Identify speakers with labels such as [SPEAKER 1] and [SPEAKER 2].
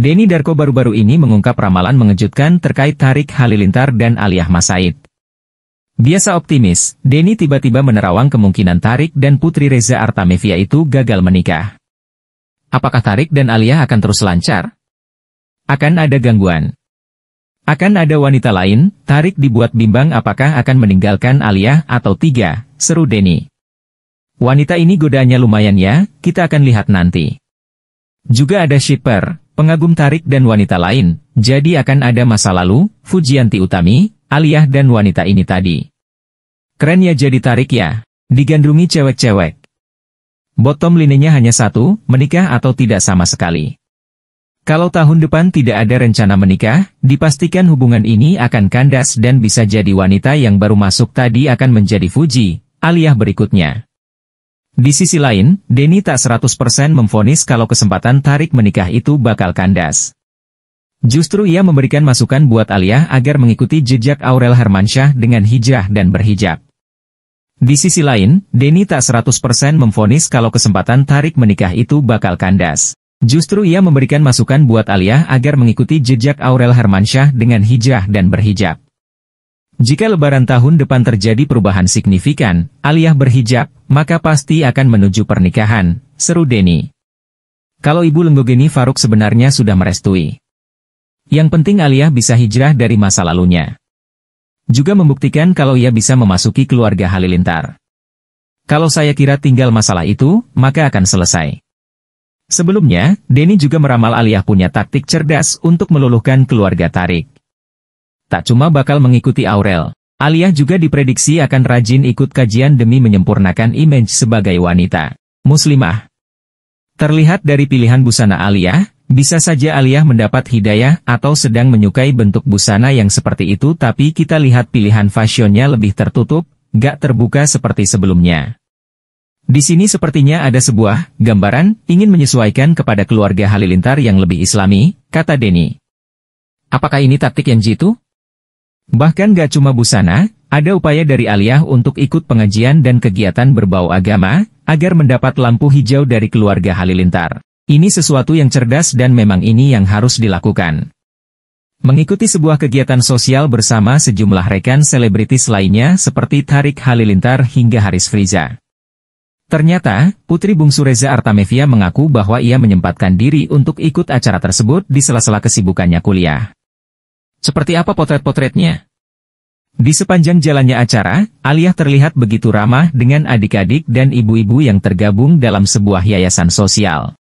[SPEAKER 1] Denny Darko baru-baru ini mengungkap ramalan mengejutkan terkait Tarik Halilintar dan Aliyah Masaid. Biasa optimis, Denny tiba-tiba menerawang kemungkinan Tarik dan Putri Reza Artamevia itu gagal menikah. Apakah Tarik dan Aliyah akan terus lancar? Akan ada gangguan. Akan ada wanita lain, Tarik dibuat bimbang apakah akan meninggalkan Aliyah atau tiga, seru Denny. Wanita ini godaannya lumayan ya, kita akan lihat nanti. Juga ada shipper, pengagum tarik dan wanita lain, jadi akan ada masa lalu, Fujianti Utami, Aliyah dan wanita ini tadi. Keren ya jadi tarik ya, digandrungi cewek-cewek. Bottom linenya hanya satu, menikah atau tidak sama sekali. Kalau tahun depan tidak ada rencana menikah, dipastikan hubungan ini akan kandas dan bisa jadi wanita yang baru masuk tadi akan menjadi Fuji, Aliyah berikutnya. Di sisi lain, Denny tak 100% memfonis kalau kesempatan tarik menikah itu bakal kandas. Justru ia memberikan masukan buat Alia agar mengikuti jejak Aurel Hermansyah dengan hijrah dan berhijab. Di sisi lain, Denny tak 100% memfonis kalau kesempatan tarik menikah itu bakal kandas. Justru ia memberikan masukan buat Alia agar mengikuti jejak Aurel Hermansyah dengan hijrah dan berhijab. Jika lebaran tahun depan terjadi perubahan signifikan, Alia berhijab, maka pasti akan menuju pernikahan, seru Denny. Kalau ibu Lenggogeni Faruk sebenarnya sudah merestui. Yang penting Alia bisa hijrah dari masa lalunya. Juga membuktikan kalau ia bisa memasuki keluarga Halilintar. Kalau saya kira tinggal masalah itu, maka akan selesai. Sebelumnya, Denny juga meramal Alia punya taktik cerdas untuk meluluhkan keluarga Tarik. Tak cuma bakal mengikuti Aurel, Alia juga diprediksi akan rajin ikut kajian demi menyempurnakan image sebagai wanita muslimah. Terlihat dari pilihan busana Alia, bisa saja Alia mendapat hidayah atau sedang menyukai bentuk busana yang seperti itu tapi kita lihat pilihan fashionnya lebih tertutup, gak terbuka seperti sebelumnya. Di sini sepertinya ada sebuah gambaran ingin menyesuaikan kepada keluarga Halilintar yang lebih islami, kata Denny. Apakah ini taktik yang jitu? Bahkan gak cuma busana, ada upaya dari Aliyah untuk ikut pengajian dan kegiatan berbau agama, agar mendapat lampu hijau dari keluarga Halilintar. Ini sesuatu yang cerdas dan memang ini yang harus dilakukan. Mengikuti sebuah kegiatan sosial bersama sejumlah rekan selebritis lainnya seperti Tarik Halilintar hingga Haris Friza. Ternyata, putri bungsu Reza Artamevia mengaku bahwa ia menyempatkan diri untuk ikut acara tersebut di sela-sela kesibukannya kuliah. Seperti apa potret-potretnya? Di sepanjang jalannya acara, Aliyah terlihat begitu ramah dengan adik-adik dan ibu-ibu yang tergabung dalam sebuah yayasan sosial.